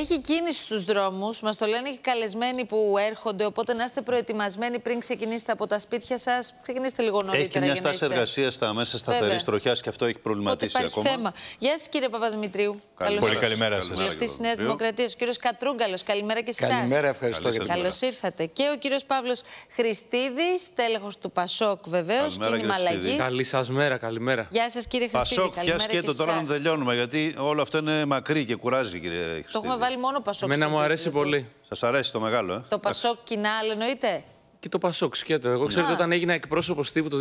Έχει κίνηση στους δρόμους, μας το λένε και καλεσμένοι που έρχονται, οπότε να είστε προετοιμασμένοι πριν ξεκινήσετε από τα σπίτια σας, ξεκινήστε λίγο νωρίτερα. Έχει μια στάση εργασίας στα μέσα σταθερής τροχιάς και αυτό έχει προβληματίσει ακόμα. Θέμα. Γεια σας κύριε Παπαδημητρίου. Καλώς Πολύ σας. καλημέρα σας. αυτή τη Νέα Δημοκρατίας, ο κύριος Κατρούγκαλος, καλημέρα και σε εσάς. Καλημέρα, ευχαριστώ για Καλώ ήρθατε. Και ο κύριος Παύλος Χριστίδης, τέλεχος του Πασόκ βεβαίως, κίνημα αλλαγής. Καλή σας μέρα, καλημέρα. Γεια σας, κύριε Χριστίδη, Πασόκ, και σκέτο τώρα να τελειώνουμε, γιατί όλο αυτό είναι μακρύ και κουράζει κύριε Χριστίδη βάλει μόνο μου αρέσει πολύ. Σας αρέσει το μεγάλο, ε. Το Πασόκ κοινά εννοείται. Και το Πασόκ, σκέτο. Εγώ ξέρετε, όταν έγινα εκπρόσωπος τύπου το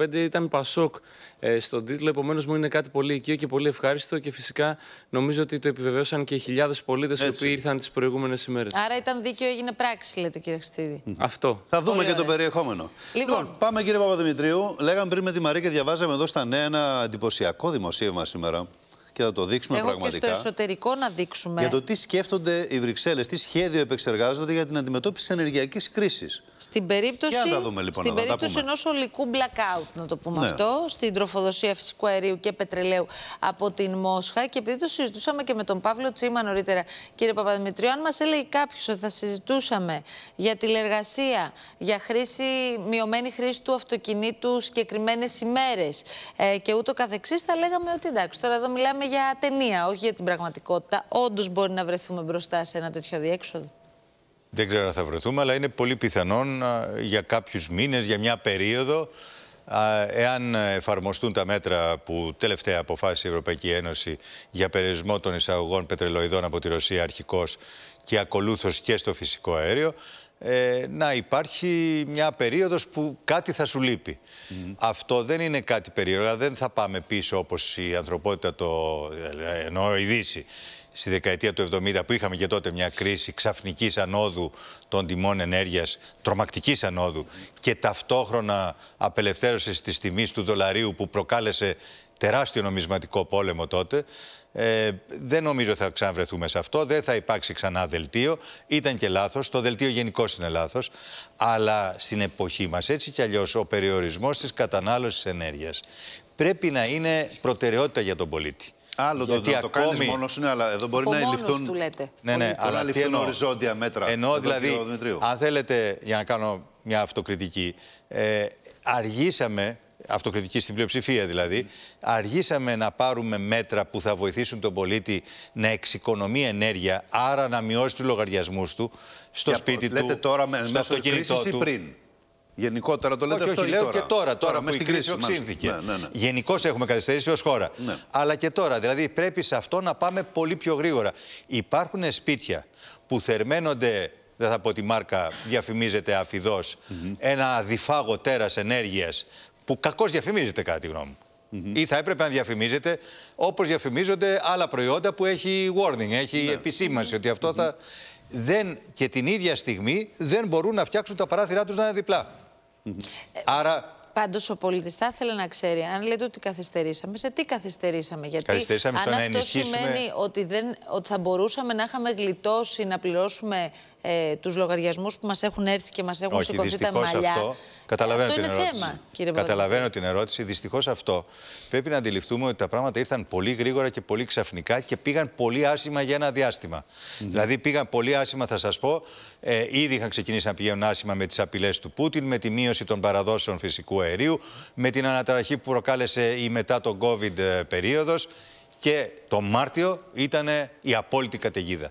2015, ήταν Πασόκ ε, στον τίτλο. Επομένως, μου είναι κάτι πολύ οικείο και πολύ ευχάριστο. Και φυσικά νομίζω ότι το επιβεβαίωσαν και χιλιάδες πολίτες οι οποίοι ήρθαν τις προηγούμενες ημέρες. Άρα ήταν δίκαιο, έγινε πράξη, λέτε, κύριε Χριστίδη. Αυτό. Θα δούμε και το περιεχόμενο. Λοιπόν. λοιπόν, πάμε, κύριε Παπαδημητρίου. Λέγαμε πριν με τη Μαρή και διαβάζαμε εδώ στα νέα ένα εντυπωσιακό δημοσίευμα σήμερα και θα το δείξουμε πραγματικά. Και εσωτερικό να δείξουμε. Για το τι σκέφτονται οι Βρυξέλλες, τι σχέδιο επεξεργάζονται για την αντιμετώπιση της ενεργειακής κρίσης. Στην περίπτωση, λοιπόν, περίπτωση ενός ολικού blackout, να το πούμε ναι. αυτό, στην τροφοδοσία φυσικού αερίου και πετρελαίου από την Μόσχα. Και επειδή το συζητούσαμε και με τον Παύλο Τσίμα νωρίτερα, κύριε Παπαδημητρίου, αν μας έλεγε κάποιος ότι θα συζητούσαμε για τηλεργασία, για χρήση, μειωμένη χρήση του αυτοκινήτου συγκεκριμένες ημέρες ε, και ούτω καθεξής, θα λέγαμε ότι εντάξει, τώρα εδώ μιλάμε για ταινία, όχι για την πραγματικότητα. Όντως μπορεί να βρεθούμε μπροστά σε ένα τέτοιο διέξοδο. Δεν ξέρω αν θα βρεθούμε, αλλά είναι πολύ πιθανόν για κάποιους μήνες, για μια περίοδο, εάν εφαρμοστούν τα μέτρα που τελευταία αποφάσισε η Ευρωπαϊκή Ένωση για περιορισμό των εισαγωγών πετρελοειδών από τη Ρωσία αρχικώς και ακολούθως και στο φυσικό αέριο, ε, να υπάρχει μια περίοδος που κάτι θα σου λείπει. Αυτό δεν είναι κάτι περίοδο. Δεν θα πάμε πίσω όπως η ανθρωπότητα το ε, εννοώ η Δύση. Στη δεκαετία του 70 που είχαμε και τότε μια κρίση ξαφνικής ανόδου των τιμών ενέργειας, τρομακτικής ανόδου και ταυτόχρονα απελευθέρωσης της τιμής του δολαρίου που προκάλεσε τεράστιο νομισματικό πόλεμο τότε. Ε, δεν νομίζω θα ξαναβρεθούμε σε αυτό. Δεν θα υπάρξει ξανά δελτίο. Ήταν και λάθος. Το δελτίο γενικώ είναι λάθος. Αλλά στην εποχή μας, έτσι κι αλλιώς, ο περιορισμός της κατανάλωσης ενέργειας πρέπει να είναι προτεραιότητα για τον πολίτη. Άλλο το, ακόμη... το κάνεις μόνος σου, ναι, αλλά εδώ μπορεί ναι, ναι, να ληφθούν. Ναι, ναι, αλλά ληφθούν οριζόντια μέτρα. Ενώ δηλαδή, αν θέλετε, για να κάνω μια αυτοκριτική, ε, αργήσαμε αυτοκριτική στην πλειοψηφία δηλαδή, αργήσαμε να πάρουμε μέτρα που θα βοηθήσουν τον πολίτη να εξοικονομεί ενέργεια, άρα να μειώσει τους λογαριασμούς του στο σπίτι του, του, λέτε τώρα με, στο κρίση του. πριν. Γενικότερα το λέτε όχι, αυτό όχι, λέω τώρα. και τώρα, τώρα, τώρα που στην κρίση οξύνθηκε. Ναι, ναι, ναι. Γενικώς έχουμε καθυστερήσει ως χώρα. Ναι. Αλλά και τώρα, δηλαδή πρέπει σε αυτό να πάμε πολύ πιο γρήγορα. Υπάρχουν σπίτια που θερμαίνονται δεν θα πω τη μάρκα, διαφημίζεται αφιδώς, ένα αδιφάγο τέρας ενέργειας που κακώς διαφημίζεται, κατά τη γνώμη μου. Ή θα έπρεπε να διαφημίζεται όπως διαφημίζονται άλλα προϊόντα που έχει warning, έχει ναι. επισήμανση ότι αυτό θα. Δεν, και την ίδια στιγμή δεν μπορούν να φτιάξουν τα παράθυρά τους να είναι διπλά. Ε, Άρα Πάντως, ο πολιτή θα ήθελε να ξέρει αν λέτε ότι καθυστερήσαμε, σε τι καθυστερήσαμε. Γιατί καθυστερήσαμε αν αυτό σημαίνει ότι, δεν, ότι θα μπορούσαμε να είχαμε γλιτώσει να πληρώσουμε ε, τους λογαριασμούς που μας έχουν έρθει και μας έχουν Όχι, σηκωθεί τα μαλλιά. Αυτό, είναι θέμα, κύριε Καταλαβαίνω την ερώτηση. Δυστυχώς αυτό. Πρέπει να αντιληφθούμε ότι τα πράγματα ήρθαν πολύ γρήγορα και πολύ ξαφνικά και πήγαν πολύ άσχημα για ένα διάστημα. Δηλαδή πήγαν πολύ άσχημα, θα σας πω, ε, ήδη είχαν ξεκινήσει να πηγαίνουν άσχημα με τις απειλές του Πούτιν, με τη μείωση των παραδόσεων φυσικού αερίου, με την αναταραχή που προκάλεσε η μετά τον COVID ε, περίοδος και το Μάρτιο ήταν η απόλυτη καταιγίδα.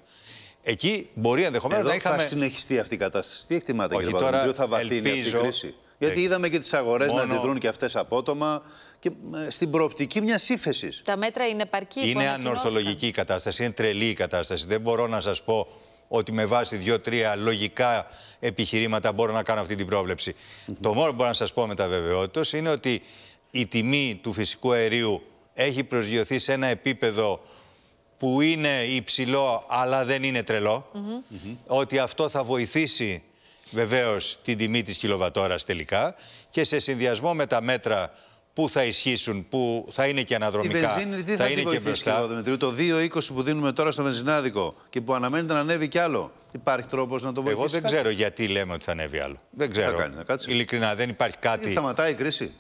Εκεί μπορεί ενδεχομένως να είχαμε. Θα συνεχιστεί αυτή η κατάσταση. Τι εκτιμάτε, κύριε Παπαδόπουλο, θα βαθύνει ελπίζω... αυτή η κρίση. Γιατί είδαμε και τις αγορές Μόνο... να αντιδρούν και αυτές απότομα και ε, στην προοπτική μιας ύφεσης. Τα μέτρα είναι παρκή. Είναι ανορθολογική η κατάσταση, είναι τρελή η κατάσταση. Δεν μπορώ να σας πω ότι με βάση δύο-τρία λογικά επιχειρήματα μπορώ να κάνω αυτή την πρόβλεψη. Το μόνο που μπορώ να σας πω με τα βεβαιότητας είναι ότι η τιμή του φυσικού αερίου έχει προσγειωθεί σε ένα επίπεδο που είναι υψηλό αλλά δεν είναι τρελό, ότι αυτό θα βοηθήσει βεβαίως την τιμή της κιλοβατόρας τελικά και σε συνδυασμό με τα μέτρα που θα ισχύσουν, που θα είναι και αναδρομικά. βενζίνη θα, θα είναι και μπροστά. το 2,20 που δίνουμε τώρα στο βενζινάδικο και που αναμένεται να ανέβει κι άλλο. Υπάρχει τρόπος να το βοηθήσει. Εγώ δεν ξέρω γιατί λέμε ότι θα ανέβει άλλο. Δεν ξέρω. Θα κάνει, θα Ειλικρινά, δεν υπάρχει κάτι. Ή σταματάει η κρίση.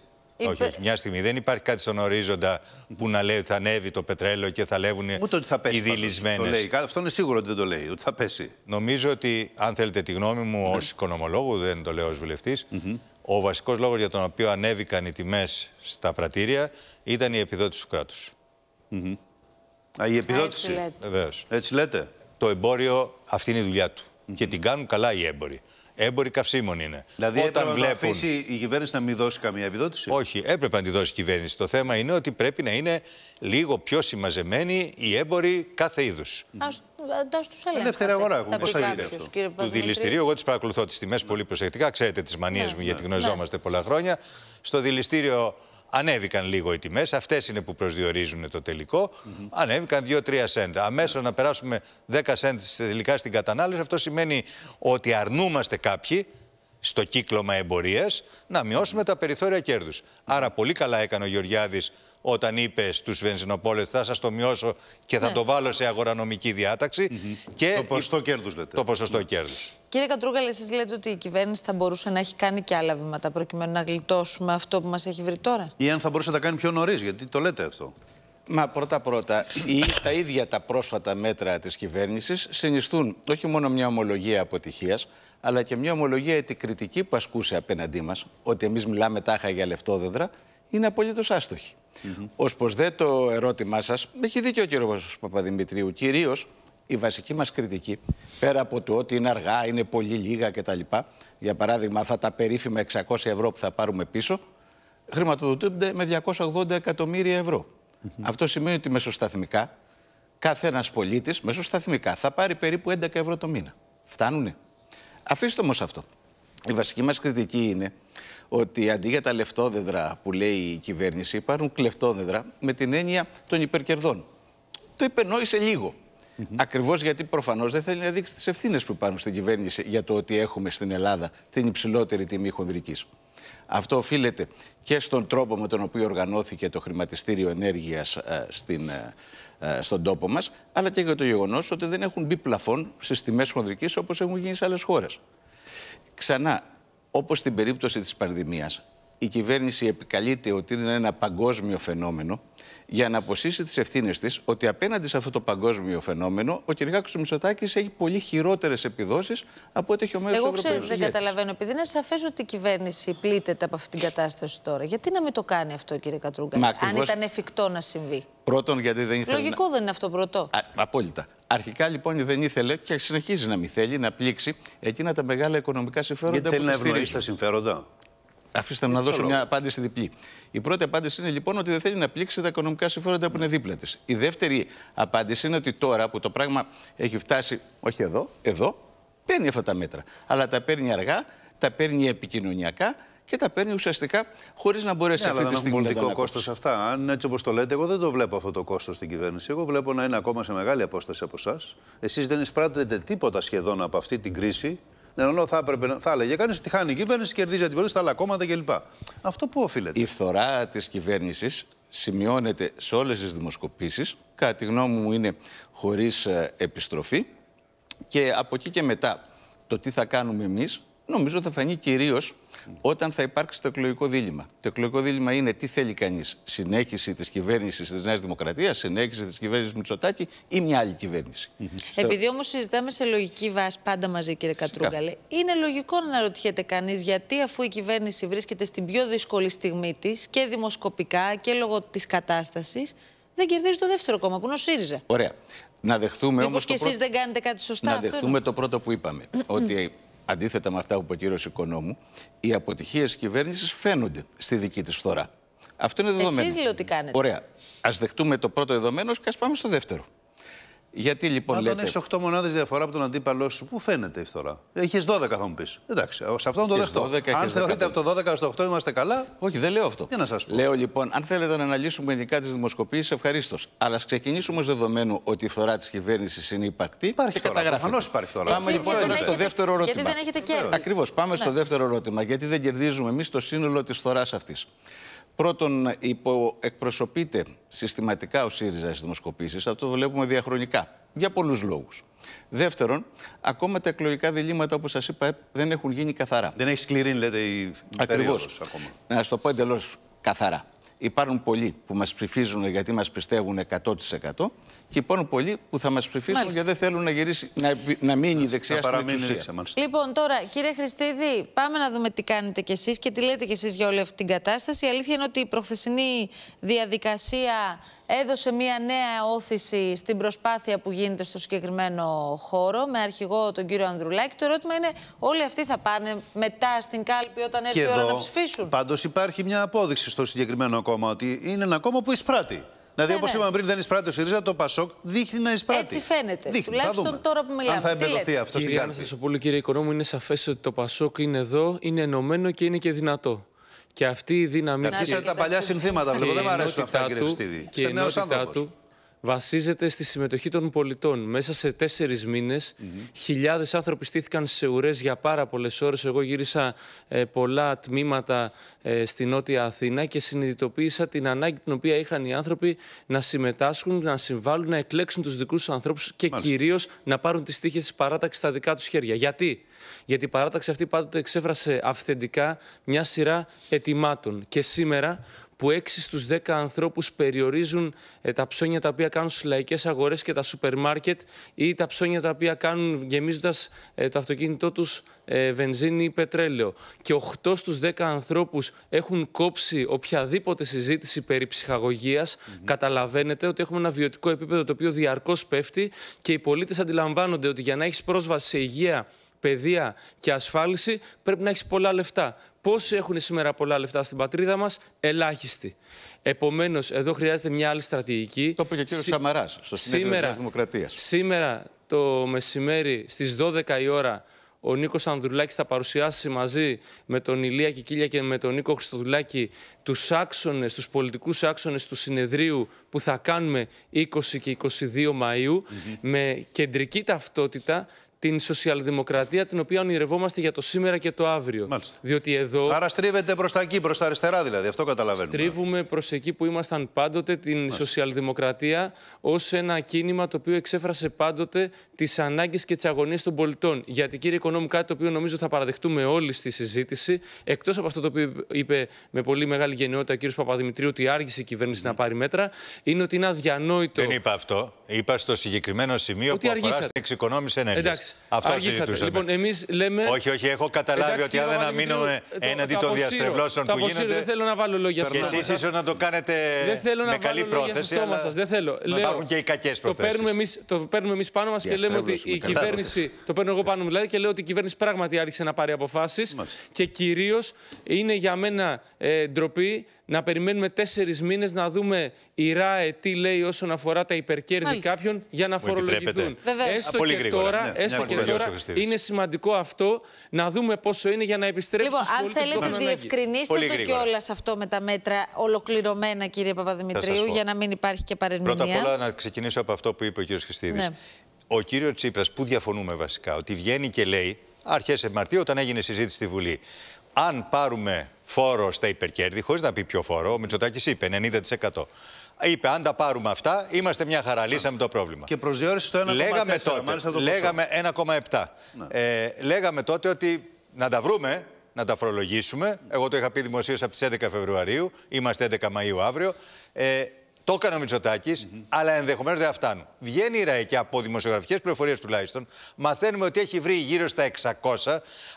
Όχι, μια στιγμή. Δεν υπάρχει κάτι στον ορίζοντα που να λέει ότι θα ανέβει το πετρέλαιο και θα λεύουν Ούτε ότι θα πέσει, οι δηλισμένε. Αυτό είναι σίγουρο ότι δεν το λέει, ότι θα πέσει. Νομίζω ότι, αν θέλετε τη γνώμη μου, ναι. ως οικονομολόγου, δεν το λέω ως βουλευτής, ο βασικός λόγος για τον οποίο ανέβηκαν οι τιμές στα πρατήρια ήταν η επιδότηση του κράτους. Mm -hmm. Α, η επιδότηση. Έτσι λέτε. Το εμπόριο, αυτή είναι η δουλειά του. Και την κάνουν καλά οι έμποροι. Έμποροι καυσίμων είναι. Δηλαδή, Όταν έπρεπε βλέπουν... να αφήσει η κυβέρνηση να μην δώσει καμία επιδότηση. Όχι, έπρεπε να τη δώσει η κυβέρνηση. Το θέμα είναι ότι πρέπει να είναι λίγο πιο συμμαζεμένοι οι έμποροι κάθε είδους. Εντό του Είναι Δεύτερη αγορά έχουμε. Πώς θα γίνει αυτό. Του δηληστηρίου, εγώ τις παρακολουθώ τις τιμές πολύ προσεκτικά. Ξέρετε τις μανίες ναι, μου, ναι, γιατί ναι. γνωριζόμαστε πολλά χρόνια. Στο δηληστήριο Ανέβηκαν λίγο οι τιμές, αυτές είναι που προσδιορίζουν το τελικό. Ανέβηκαν 2-3 σέντ. Αμέσως να περάσουμε 10 σέντ τελικά στην κατανάλωση, αυτό σημαίνει ότι αρνούμαστε κάποιοι στο κύκλωμα εμπορίας να μειώσουμε τα περιθώρια κέρδους. Άρα, πολύ καλά έκανε ο Γεωργιάδης όταν είπε στους βενζινοπόλες θα σας το μειώσω και θα ναι. το βάλω σε αγορανομική διάταξη. και το ποσοστό κέρδους κέρδου λέτε. Το ποσοστό mm Κύριε Κατρούγκα, εσείς λέτε ότι η κυβέρνηση θα μπορούσε να έχει κάνει και άλλα βήματα προκειμένου να γλιτώσουμε αυτό που μας έχει βρει τώρα. Ή αν θα μπορούσε να τα κάνει πιο νωρίς, γιατί το λέτε αυτό. Μα πρώτα-πρώτα, τα ίδια τα πρόσφατα μέτρα της κυβέρνησης συνιστούν όχι μόνο μια ομολογία αποτυχίας, αλλά και μια ομολογία κριτική που ασκούσε απέναντί μας, ότι εμείς μιλάμε τάχα για λεφτόδεδρα, είναι απολύτως άστοχη. Ως -hmm. δε το ερώτημά σας, έχει δίκιο ο κύριος Παπαδημητρίου, Κυρίως η βασική μας κριτική, πέρα από το ότι είναι αργά, είναι πολύ λίγα κτλ. Για παράδειγμα, αυτά τα περίφημα 600 ευρώ που θα πάρουμε πίσω, χρηματοδοτούνται με 280 εκατομμύρια ευρώ. Mm-hmm. Αυτό σημαίνει ότι μεσοσταθμικά, κάθε ένας πολίτης μεσοσταθμικά θα πάρει περίπου 11 ευρώ το μήνα. Φτάνουνε. Αφήστε όμως αυτό. Η βασική μας κριτική είναι ότι αντί για τα λεφτόδεδρα που λέει η κυβέρνηση υπάρχουν κλεφτόδεδρα με την έννοια των υπερκερδών. Το υπενόησε λίγο. Mm Ακριβώς γιατί προφανώς δεν θέλει να δείξει τις ευθύνες που υπάρχουν στην κυβέρνηση για το ότι έχουμε στην Ελλάδα την υψηλότερη τιμή χονδρικής. Αυτό οφείλεται και στον τρόπο με τον οποίο οργανώθηκε το χρηματιστήριο ενέργειας ε, ε, ε, στον τόπο μας, αλλά και για το γεγονός ότι δεν έχουν μπει πλαφών στις τιμές χονδρικής όπως έχουν γίνει σε άλλες χώρες. Ξανά, όπως στην περίπτωση της πανδημίας, η κυβέρνηση επικαλείται ότι είναι ένα παγκόσμιο φαινόμενο για να αποσύσει τις ευθύνες της ότι απέναντι σε αυτό το παγκόσμιο φαινόμενο ο Κυριάκος Μητσοτάκης έχει πολύ χειρότερες επιδόσεις από ό,τι έχει ο μέρος Εγώ ξέρω, δεν καταλαβαίνω, επειδή είναι σαφές ότι η κυβέρνηση πλήττεται από αυτή την κατάσταση τώρα. Γιατί να μην το κάνει αυτό, κύριε Κατρούγκα, αν ήταν εφικτό να συμβεί. Πρώτον, γιατί δεν ήθελε. Λογικό να... δεν είναι αυτό πρώτο. Α, απόλυτα. Αρχικά λοιπόν δεν ήθελε και συνεχίζει να μην θέλει να πλήξει εκείνα τα μεγάλα οικονομικά συμφέροντα. Γιατί θέλει να ευνοήσει τα συμφέροντα. Αφήστε με να δώσω μια απάντηση διπλή. Η πρώτη απάντηση είναι λοιπόν ότι δεν θέλει να πλήξει τα οικονομικά συμφέροντα που είναι δίπλα της. Η δεύτερη απάντηση είναι ότι τώρα που το πράγμα έχει φτάσει, όχι εδώ, εδώ, παίρνει αυτά τα μέτρα. Αλλά τα παίρνει αργά, τα παίρνει επικοινωνιακά και τα παίρνει ουσιαστικά χωρίς να μπορέσει να αυτή αλλά τη στιγμή πολιτικό κόστος αυτά. Αν έτσι όπως το λέτε, εγώ δεν το βλέπω αυτό το κόστος στην κυβέρνηση. Εγώ βλέπω να είναι ακόμα σε μεγάλη απόσταση από εσάς. Εσείς δεν εισπράττετε τίποτα σχεδόν από αυτή την κρίση ναι, ενώ θα, έπρεπε, θα έλεγε κανείς ότι χάνει η κυβέρνηση, κερδίζει αντιπολίτευση στα άλλα κόμματα κλπ. Αυτό που οφείλεται. Η φθορά της κυβέρνησης σημειώνεται σε όλες τις δημοσκοπήσεις. Κατά τη γνώμη μου, είναι χωρίς ε, επιστροφή. Και από εκεί και μετά, το τι θα κάνουμε εμείς νομίζω θα φανεί κυρίως όταν θα υπάρξει το εκλογικό δίλημα. Το εκλογικό δίλημα είναι τι θέλει κανείς, συνέχιση της κυβέρνησης της Νέας Δημοκρατίας, συνέχιση της κυβέρνησης Μητσοτάκη ή μια άλλη κυβέρνηση. Επειδή όμως συζητάμε σε λογική βάση πάντα μαζί, κύριε Κατρούγκαλε, είναι λογικό να αναρωτιέται κανείς γιατί αφού η κυβέρνηση βρίσκεται στην πιο δύσκολη στιγμή της και δημοσκοπικά και λόγω της κατάστασης. Δεν κερδίζει το δεύτερο κόμμα που είναι ο ΣΥΡΙΖΑ. Ωραία. Να δεχθούμε όμω. και εσείς πρώτο... δεν κάνετε κάτι σωστά. Να δεχθούμε το πρώτο που είπαμε. ότι αντίθετα με αυτά που είπε ο κύριος Οικονόμου, οι αποτυχίες της κυβέρνησης φαίνονται στη δική της φθορά. Αυτό είναι δεδομένο. Εσείς λέω τι κάνετε. Ωραία. Ας δεχτούμε το πρώτο δεδομένο και ας πάμε στο δεύτερο. Γιατί λοιπόν Αν λέτε... έχεις 8 μονάδες διαφορά από τον αντίπαλό σου, πού φαίνεται η φθορά. Έχεις 12, θα μου πεις. Εντάξει, σε αυτόν το δεχτώ. αν θεωρείτε από το 12 στο 8 είμαστε καλά. Όχι, δεν λέω αυτό. Τι να σας πω. Λέω λοιπόν, αν θέλετε να αναλύσουμε ειδικά τις δημοσκοπήσεις, ευχαρίστως. Αλλά ας ξεκινήσουμε ω δεδομένου ότι η φθορά της κυβέρνησης είναι υπαρκτή. Υπάρχει και φθορά. υπάρχει φθορά. Πάμε λοιπόν έχετε... στο δεύτερο ερώτημα. Γιατί δεν έχετε κέρδο. Ακριβώς. Πάμε στο ναι. δεύτερο ερώτημα. Γιατί δεν κερδίζουμε εμείς το σύνολο της φθοράς αυτής. Πρώτον, υποεκπροσωπείται συστηματικά ο ΣΥΡΙΖΑ στις δημοσκοπήσεις. Αυτό το βλέπουμε διαχρονικά. Για πολλούς λόγους. Δεύτερον, ακόμα τα εκλογικά διλήμματα, όπως σας είπα, ε, δεν έχουν γίνει καθαρά. Δεν έχει σκληρή, λέτε, η Ακριβώς. Να στο το πω εντελώς καθαρά. Υπάρχουν πολλοί που μας ψηφίζουν γιατί μας πιστεύουν 100% και υπάρχουν πολλοί που θα μας ψηφίσουν γιατί δεν θέλουν να γυρίσει, να, να μείνει η δεξιά στην εξουσία. Λοιπόν, τώρα, κύριε Χριστίδη, πάμε να δούμε τι κάνετε κι εσείς και τι λέτε κι εσείς για όλη αυτή την κατάσταση. Η αλήθεια είναι ότι η προχθεσινή διαδικασία έδωσε μια νέα όθηση στην προσπάθεια που γίνεται στο συγκεκριμένο χώρο με αρχηγό τον κύριο Ανδρουλάκη. Το ερώτημα είναι όλοι αυτοί θα πάνε μετά στην κάλπη όταν έρθει η ώρα να ψηφίσουν. Πάντως υπάρχει μια απόδειξη στο συγκεκριμένο κόμμα ότι είναι ένα κόμμα που εισπράττει. Δηλαδή, ε, όπως ναι. είπαμε πριν, δεν εισπράττει ο ΣΥΡΙΖΑ, το ΠΑΣΟΚ δείχνει να εισπράττει. Έτσι φαίνεται. Δείχνει. Τουλάχιστον τώρα που μιλάμε. Αν θα εμπεδοθεί αυτό στην κάρτα. Κύριε πολύ κύριε Οικονόμου, είναι σαφές ότι το ΠΑΣΟΚ είναι εδώ, είναι ενωμένο και είναι και δυνατό. Και αυτή η δύναμη. Να, και... τα παλιά συνθήματα, βλέπω. Δεν μου αρέσουν αυτά, κύριε Χριστίδη. Και η ενότητά του βασίζεται στη συμμετοχή των πολιτών. Μέσα σε τέσσερις μήνες, mm χιλιάδες άνθρωποι στήθηκαν σε ουρές για πάρα πολλές ώρες. Εγώ γύρισα ε, πολλά τμήματα ε, στη Νότια Αθήνα και συνειδητοποίησα την ανάγκη την οποία είχαν οι άνθρωποι να συμμετάσχουν, να συμβάλλουν, να εκλέξουν τους δικούς τους ανθρώπους και κυρίως να πάρουν τις τύχες της παράταξης στα δικά τους χέρια. Γιατί? Γιατί η παράταξη αυτή πάντοτε εξέφρασε αυθεντικά μια σειρά ετοιμάτων. Και σήμερα που 6 στους 10 ανθρώπους περιορίζουν ε, τα ψώνια τα οποία κάνουν στις λαϊκές αγορές και τα σούπερ μάρκετ ή τα ψώνια τα οποία κάνουν γεμίζοντας ε, το αυτοκίνητό τους ε, βενζίνη ή πετρέλαιο. Και 8 στους 10 ανθρώπους έχουν κόψει οποιαδήποτε συζήτηση περί ψυχαγωγίας. Καταλαβαίνετε ότι έχουμε ένα βιωτικό επίπεδο το οποίο διαρκώς πέφτει και οι πολίτες αντιλαμβάνονται ότι για να έχεις πρόσβαση σε υγεία παιδεία και ασφάλιση, πρέπει να έχεις πολλά λεφτά. Πόσοι έχουν σήμερα πολλά λεφτά στην πατρίδα μας, ελάχιστοι. Επομένως, εδώ χρειάζεται μια άλλη στρατηγική. Το είπε και ο κύριος Σι... στο σήμερα, τη Δημοκρατίας. Σήμερα το μεσημέρι στις 12 η ώρα, ο Νίκος Ανδρουλάκης θα παρουσιάσει μαζί με τον Ηλία Κικίλια και με τον Νίκο Χριστοδουλάκη τους άξονες, τους πολιτικούς άξονες του συνεδρίου που θα κάνουμε 20 και 22 Μαου, με κεντρική ταυτότητα την σοσιαλδημοκρατία την οποία ονειρευόμαστε για το σήμερα και το αύριο. Μάλιστα. Διότι εδώ. Άρα στρίβεται προς τα εκεί, προς τα αριστερά δηλαδή. Αυτό καταλαβαίνουμε. Στρίβουμε προς εκεί που ήμασταν πάντοτε, την Μάλιστα. σοσιαλδημοκρατία, ως ένα κίνημα το οποίο εξέφρασε πάντοτε τις ανάγκες και τις αγωνίες των πολιτών. Γιατί, κύριε Οικονόμου, κάτι το οποίο νομίζω θα παραδεχτούμε όλοι στη συζήτηση, εκτός από αυτό το οποίο είπε με πολύ μεγάλη γενναιότητα ο κ. Παπαδημητρίου, ότι άργησε η κυβέρνηση mm. να πάρει μέτρα, είναι ότι είναι αδιανόητο. Δεν είπα αυτό. Είπα στο συγκεκριμένο σημείο που αφορά στην εξοικονόμηση ενέργειας. Εντάξει. Αυτό Λοιπόν, εμείς λέμε. Όχι, όχι, έχω καταλάβει ότι αν δεν αμήνουμε έναντι των διαστρεβλώσεων που γίνονται. Δεν θέλω να βάλω λόγια στο Και εσεί ίσως να το κάνετε δεν θέλω με να καλή βάλω πρόθεση. Στο Δεν θέλω. Να υπάρχουν και οι κακές προθέσει. Το παίρνουμε εμείς πάνω μας και λέμε ότι η κυβέρνηση. Το παίρνω εγώ πάνω μου δηλαδή, και λέω ότι η κυβέρνηση πράγματι άρχισε να πάρει αποφάσεις. Και κυρίως είναι για μένα ε, ντροπή να περιμένουμε τέσσερις μήνες να δούμε η ΡΑΕ τι λέει όσον αφορά τα υπερκέρδη Μάλιστα. κάποιων για να Μου φορολογηθούν. Ναι, έστω και τώρα, ναι. έστω και τώρα είναι σημαντικό αυτό να δούμε πόσο είναι για να επιστρέψουμε Λοιπόν, αν θέλετε, διευκρινίστε το κιόλα αυτό με τα μέτρα ολοκληρωμένα, κύριε Παπαδημητρίου, για να μην υπάρχει και παρενέργεια. Πρώτα απ' όλα να ξεκινήσω από αυτό που είπε ο κύριος Χριστίδης. Ναι. Ο κύριος Τσίπρας, που διαφωνούμε βασικά, ότι βγαίνει και λέει αρχές Μαρτίου, όταν έγινε συζήτηση στη Βουλή, αν πάρουμε φόρο στα υπερκέρδη, χωρίς να πει ποιο φόρο. Ο Μητσοτάκης είπε 90%. Είπε, αν τα πάρουμε αυτά, είμαστε μια χαρά. Λύσαμε το πρόβλημα. Και προσδιορίσε το 1,4. Λέγαμε Μάλιστα το λέγαμε 1,7. Ναι. Ε, λέγαμε τότε ότι να τα βρούμε, να τα φορολογήσουμε. Εγώ το είχα πει δημοσίως από τις 11 Φεβρουαρίου. Είμαστε 11 Μαου αύριο. Ε, το έκανε ο Μητσοτάκης, αλλά ενδεχομένως δεν φτάνουν. Βγαίνει η και από δημοσιογραφικές πληροφορίες τουλάχιστον. Μαθαίνουμε ότι έχει βρει γύρω στα 600,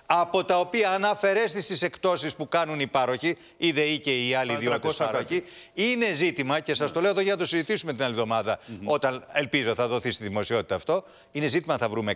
από τα οποία αν αφαιρέσεις τις εκτόσεις που κάνουν οι πάροχοι, η ΔΕΗ και οι άλλοι ιδιώτε πάροχοι, είναι ζήτημα και σας το ναι. λέω εδώ για να το συζητήσουμε την άλλη εβδομάδα, όταν ελπίζω θα δοθεί στη δημοσιότητα αυτό. Είναι ζήτημα θα βρούμε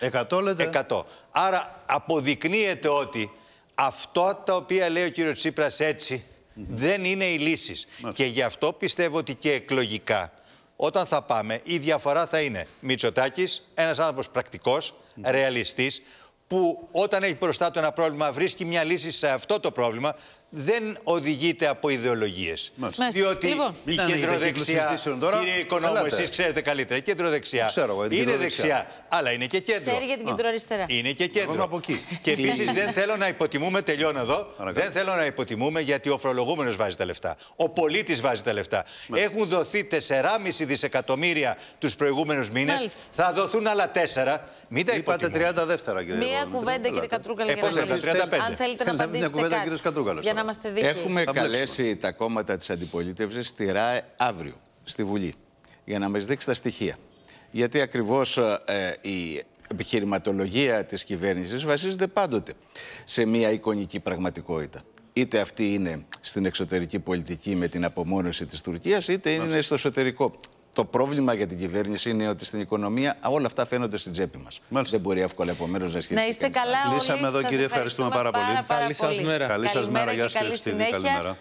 100. 100 λέτε. 100. Άρα αποδεικνύεται ότι αυτό τα οποία λέει ο κύριος Τσίπρας έτσι Mm-hmm. δεν είναι οι λύσεις. Και γι' αυτό πιστεύω ότι και εκλογικά όταν θα πάμε η διαφορά θα είναι Μητσοτάκης, ένας άνθρωπος πρακτικός, mm-hmm. ρεαλιστής, που όταν έχει μπροστά του ένα πρόβλημα βρίσκει μια λύση σε αυτό το πρόβλημα δεν οδηγείται από ιδεολογίες. Διότι λοιπόν, η κεντροδεξιά. Κύριε Οικονόμο, εσείς ξέρετε καλύτερα. Η κεντροδεξιά ξέρω, είναι δεξιά, δεξιά, αλλά είναι και κέντρο. Ξέρει για την κεντροαριστερά. Είναι και κέντρο. Από εκεί. Και επίσης δεν θέλω να υποτιμούμε, τελειώνω εδώ. δεν θέλω να υποτιμούμε γιατί ο φορολογούμενος βάζει τα λεφτά. Ο πολίτης βάζει τα λεφτά. Μάλιστα. Έχουν δοθεί 4,5 δισεκατομμύρια τους προηγούμενους μήνες. Θα δοθούν άλλα 4. Μην τα Είπατε 30 δεύτερα, κύριε Μία κουβέντα, κύριε ε, για να Αν θέλετε να απαντήσετε. Μια κουβέντα, κύριε Έχουμε καλέσει τα κόμματα της αντιπολίτευσης στη ΡΑΕ αύριο στη Βουλή για να μας δείξει τα στοιχεία. Γιατί ακριβώς ε, ε, η επιχειρηματολογία της κυβέρνησης βασίζεται πάντοτε σε μια εικονική πραγματικότητα. Είτε αυτή είναι στην εξωτερική πολιτική με την απομόνωση της Τουρκίας, είτε είναι στο εσωτερικό το πρόβλημα για την κυβέρνηση είναι ότι στην οικονομία όλα αυτά φαίνονται στην τσέπη μας. Δεν μπορεί εύκολα επομένως να σχεδιάσει. Να είστε καλά, όλοι. Λύσαμε εδώ, σας κύριε. Ευχαριστούμε πάρα πολύ. καλή σας μέρα. Καλή σας μέρα. Γεια σας, Καλημέρα.